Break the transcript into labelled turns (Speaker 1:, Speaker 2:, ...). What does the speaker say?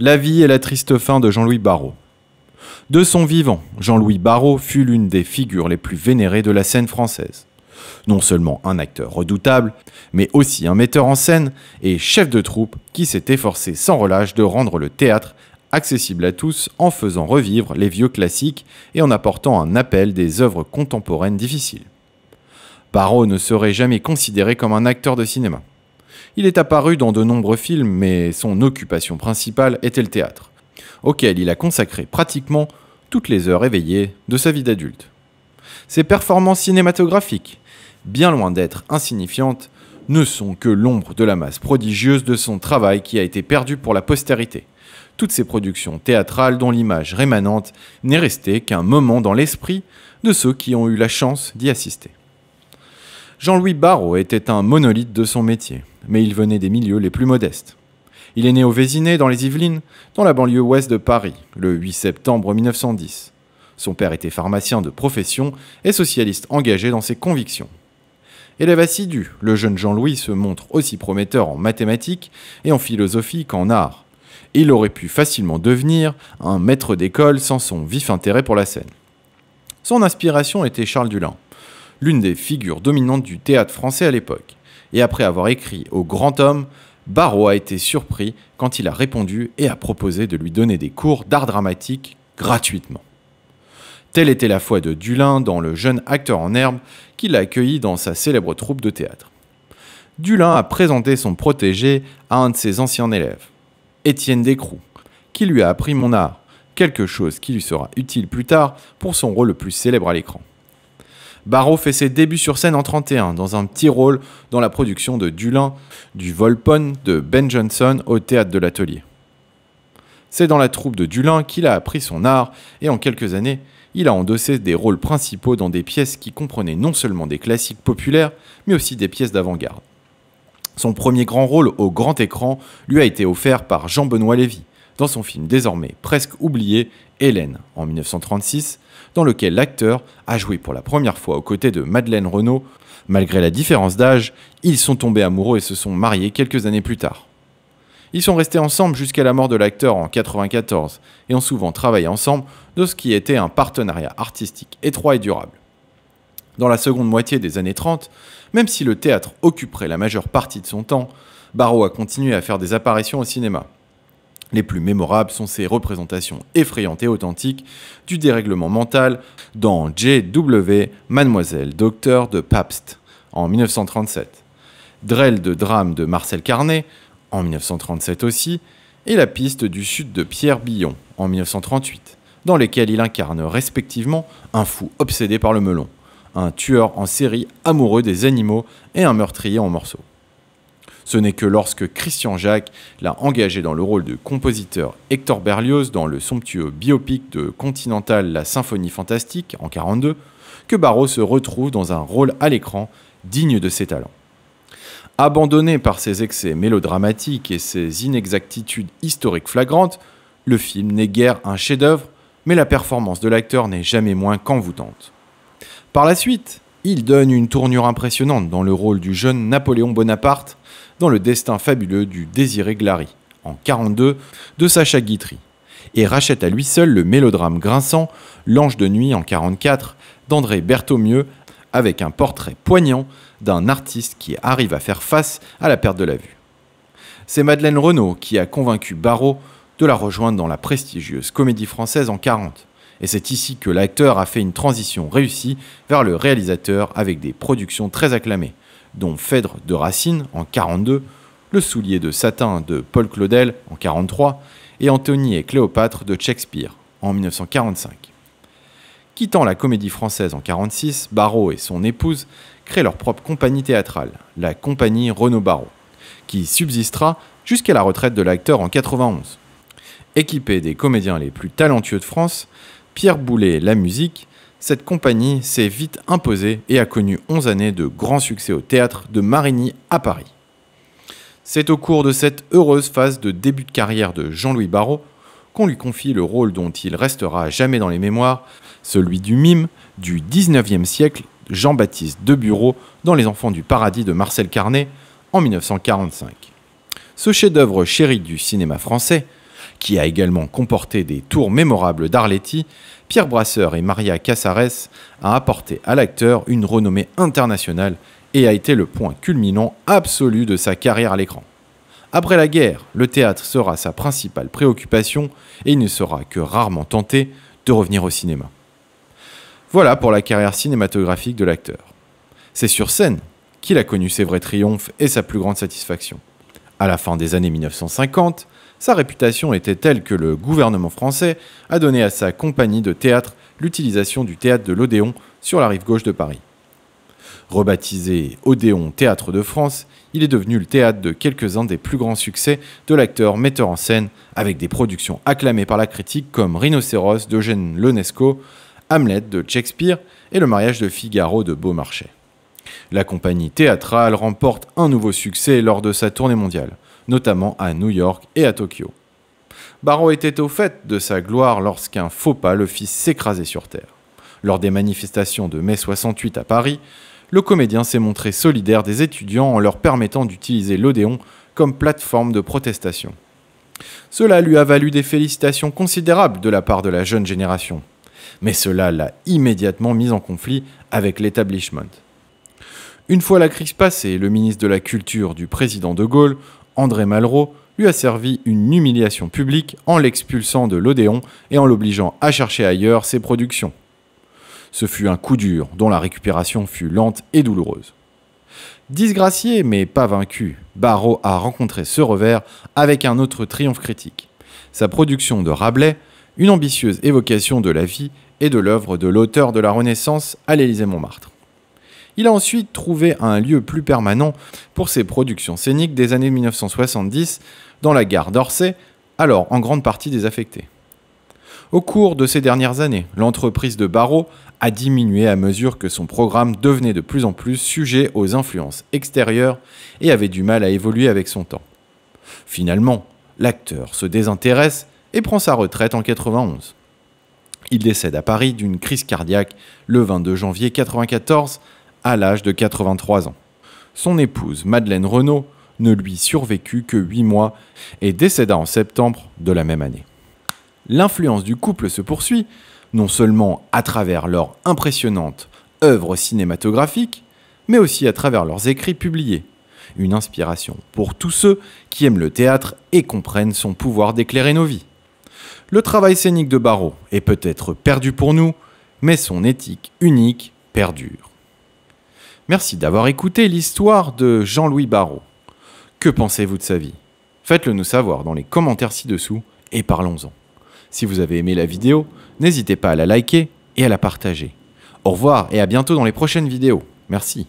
Speaker 1: La vie et la triste fin de Jean-Louis Barrault. De son vivant, Jean-Louis Barrault fut l'une des figures les plus vénérées de la scène française. Non seulement un acteur redoutable, mais aussi un metteur en scène et chef de troupe qui s'est efforcé sans relâche de rendre le théâtre accessible à tous en faisant revivre les vieux classiques et en apportant un appel des œuvres contemporaines difficiles. Barrault ne serait jamais considéré comme un acteur de cinéma. Il est apparu dans de nombreux films, mais son occupation principale était le théâtre, auquel il a consacré pratiquement toutes les heures éveillées de sa vie d'adulte. Ses performances cinématographiques, bien loin d'être insignifiantes, ne sont que l'ombre de la masse prodigieuse de son travail qui a été perdu pour la postérité. Toutes ses productions théâtrales dont l'image rémanente n'est restée qu'un moment dans l'esprit de ceux qui ont eu la chance d'y assister. Jean-Louis Barrault était un monolithe de son métier mais il venait des milieux les plus modestes. Il est né au Vésinet, dans les Yvelines, dans la banlieue ouest de Paris, le 8 septembre 1910. Son père était pharmacien de profession et socialiste engagé dans ses convictions. Élève assidu, le jeune Jean-Louis se montre aussi prometteur en mathématiques et en philosophie qu'en art. Il aurait pu facilement devenir un maître d'école sans son vif intérêt pour la scène. Son inspiration était Charles Dulin, l'une des figures dominantes du théâtre français à l'époque et après avoir écrit au grand homme, Barrault a été surpris quand il a répondu et a proposé de lui donner des cours d'art dramatique gratuitement. Telle était la foi de Dulin dans le jeune acteur en herbe qu'il a accueilli dans sa célèbre troupe de théâtre. Dulin a présenté son protégé à un de ses anciens élèves, Étienne Descroux, qui lui a appris mon art, quelque chose qui lui sera utile plus tard pour son rôle le plus célèbre à l'écran. Barrault fait ses débuts sur scène en 31 dans un petit rôle dans la production de Dulin, du Volpone de Ben Johnson au théâtre de l'Atelier. C'est dans la troupe de Dulin qu'il a appris son art et en quelques années, il a endossé des rôles principaux dans des pièces qui comprenaient non seulement des classiques populaires, mais aussi des pièces d'avant-garde. Son premier grand rôle au grand écran lui a été offert par Jean-Benoît Lévy, dans son film désormais presque oublié, Hélène, en 1936, dans lequel l'acteur a joué pour la première fois aux côtés de Madeleine Renaud. Malgré la différence d'âge, ils sont tombés amoureux et se sont mariés quelques années plus tard. Ils sont restés ensemble jusqu'à la mort de l'acteur en 1994 et ont souvent travaillé ensemble dans ce qui était un partenariat artistique étroit et durable. Dans la seconde moitié des années 30, même si le théâtre occuperait la majeure partie de son temps, Barreau a continué à faire des apparitions au cinéma. Les plus mémorables sont ses représentations effrayantes et authentiques du dérèglement mental dans J.W. Mademoiselle Docteur de Pabst en 1937, Drell de drame de Marcel Carnet en 1937 aussi, et La piste du sud de Pierre Billon en 1938, dans lesquels il incarne respectivement un fou obsédé par le melon, un tueur en série amoureux des animaux et un meurtrier en morceaux. Ce n'est que lorsque Christian Jacques l'a engagé dans le rôle de compositeur Hector Berlioz dans le somptueux biopic de Continental La Symphonie Fantastique en 1942 que Barrault se retrouve dans un rôle à l'écran digne de ses talents. Abandonné par ses excès mélodramatiques et ses inexactitudes historiques flagrantes, le film n'est guère un chef-d'œuvre, mais la performance de l'acteur n'est jamais moins qu'envoûtante. Par la suite, il donne une tournure impressionnante dans le rôle du jeune Napoléon Bonaparte, dans le destin fabuleux du Désiré Glary, en 42, de Sacha Guitry, et rachète à lui seul le mélodrame grinçant L'Ange de Nuit en 44 d'André Berthaumieux avec un portrait poignant d'un artiste qui arrive à faire face à la perte de la vue. C'est Madeleine Renaud qui a convaincu Barrault de la rejoindre dans la prestigieuse comédie française en 40. Et c'est ici que l'acteur a fait une transition réussie vers le réalisateur avec des productions très acclamées, dont Phèdre de Racine en 42, Le soulier de satin de Paul Claudel en 43 et Anthony et Cléopâtre de Shakespeare en 1945. Quittant la comédie française en 1946, Barrault et son épouse créent leur propre compagnie théâtrale, la compagnie Renaud Barrault, qui subsistera jusqu'à la retraite de l'acteur en 91. Équipé des comédiens les plus talentueux de France, Pierre Boulet la musique cette compagnie s'est vite imposée et a connu 11 années de grands succès au théâtre de Marigny à Paris. C'est au cours de cette heureuse phase de début de carrière de Jean-Louis Barrault qu'on lui confie le rôle dont il restera jamais dans les mémoires, celui du mime du 19e siècle Jean-Baptiste de dans Les Enfants du Paradis de Marcel Carnet en 1945. Ce chef-d'œuvre chéri du cinéma français qui a également comporté des tours mémorables d'Arletty, Pierre Brasseur et Maria Casares a apporté à l'acteur une renommée internationale et a été le point culminant absolu de sa carrière à l'écran. Après la guerre, le théâtre sera sa principale préoccupation et il ne sera que rarement tenté de revenir au cinéma. Voilà pour la carrière cinématographique de l'acteur. C'est sur scène qu'il a connu ses vrais triomphes et sa plus grande satisfaction. À la fin des années 1950, sa réputation était telle que le gouvernement français a donné à sa compagnie de théâtre l'utilisation du théâtre de l'Odéon sur la rive gauche de Paris. Rebaptisé Odéon Théâtre de France, il est devenu le théâtre de quelques-uns des plus grands succès de l'acteur metteur en scène, avec des productions acclamées par la critique comme Rhinocéros d'Eugène Lonesco, Hamlet de Shakespeare et Le mariage de Figaro de Beaumarchais. La compagnie théâtrale remporte un nouveau succès lors de sa tournée mondiale notamment à New York et à Tokyo. Barrow était au fait de sa gloire lorsqu'un faux pas le fit s'écraser sur terre. Lors des manifestations de mai 68 à Paris, le comédien s'est montré solidaire des étudiants en leur permettant d'utiliser l'Odéon comme plateforme de protestation. Cela lui a valu des félicitations considérables de la part de la jeune génération, mais cela l'a immédiatement mis en conflit avec l'établishment. Une fois la crise passée, le ministre de la Culture du président de Gaulle André Malraux, lui a servi une humiliation publique en l'expulsant de l'Odéon et en l'obligeant à chercher ailleurs ses productions. Ce fut un coup dur dont la récupération fut lente et douloureuse. Disgracié mais pas vaincu, Barrault a rencontré ce revers avec un autre triomphe critique. Sa production de Rabelais, une ambitieuse évocation de la vie et de l'œuvre de l'auteur de la Renaissance à l'Élysée-Montmartre. Il a ensuite trouvé un lieu plus permanent pour ses productions scéniques des années 1970 dans la gare d'Orsay, alors en grande partie désaffectée. Au cours de ces dernières années, l'entreprise de Barreau a diminué à mesure que son programme devenait de plus en plus sujet aux influences extérieures et avait du mal à évoluer avec son temps. Finalement, l'acteur se désintéresse et prend sa retraite en 91. Il décède à Paris d'une crise cardiaque le 22 janvier 1994, à l'âge de 83 ans. Son épouse, Madeleine Renaud, ne lui survécut que 8 mois et décéda en septembre de la même année. L'influence du couple se poursuit, non seulement à travers leur impressionnante œuvre cinématographique, mais aussi à travers leurs écrits publiés. Une inspiration pour tous ceux qui aiment le théâtre et comprennent son pouvoir d'éclairer nos vies. Le travail scénique de Barreau est peut-être perdu pour nous, mais son éthique unique perdure. Merci d'avoir écouté l'histoire de Jean-Louis Barrault. Que pensez-vous de sa vie Faites-le nous savoir dans les commentaires ci-dessous et parlons-en. Si vous avez aimé la vidéo, n'hésitez pas à la liker et à la partager. Au revoir et à bientôt dans les prochaines vidéos. Merci.